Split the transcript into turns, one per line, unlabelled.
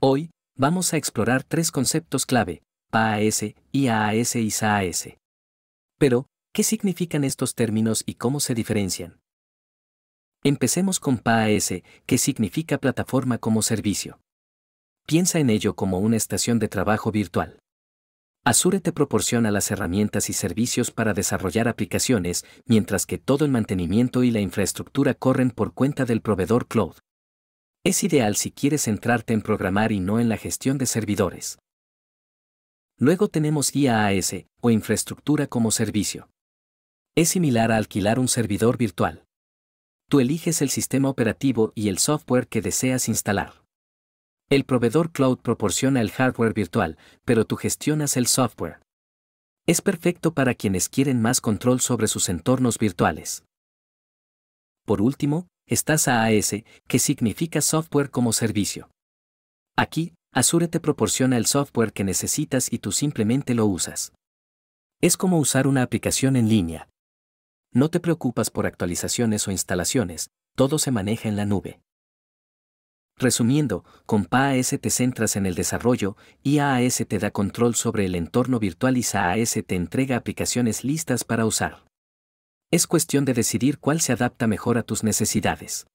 Hoy, vamos a explorar tres conceptos clave, PAAS, IAAS y SAAS. Pero, ¿qué significan estos términos y cómo se diferencian? Empecemos con PAAS, que significa Plataforma como Servicio. Piensa en ello como una estación de trabajo virtual. Azure te proporciona las herramientas y servicios para desarrollar aplicaciones, mientras que todo el mantenimiento y la infraestructura corren por cuenta del proveedor cloud. Es ideal si quieres centrarte en programar y no en la gestión de servidores. Luego tenemos IaaS, o infraestructura como servicio. Es similar a alquilar un servidor virtual. Tú eliges el sistema operativo y el software que deseas instalar. El proveedor cloud proporciona el hardware virtual, pero tú gestionas el software. Es perfecto para quienes quieren más control sobre sus entornos virtuales. Por último, estás AAS, que significa software como servicio. Aquí, Azure te proporciona el software que necesitas y tú simplemente lo usas. Es como usar una aplicación en línea. No te preocupas por actualizaciones o instalaciones, todo se maneja en la nube. Resumiendo, con PaaS te centras en el desarrollo, y AAS te da control sobre el entorno virtual y SaaS te entrega aplicaciones listas para usar. Es cuestión de decidir cuál se adapta mejor a tus necesidades.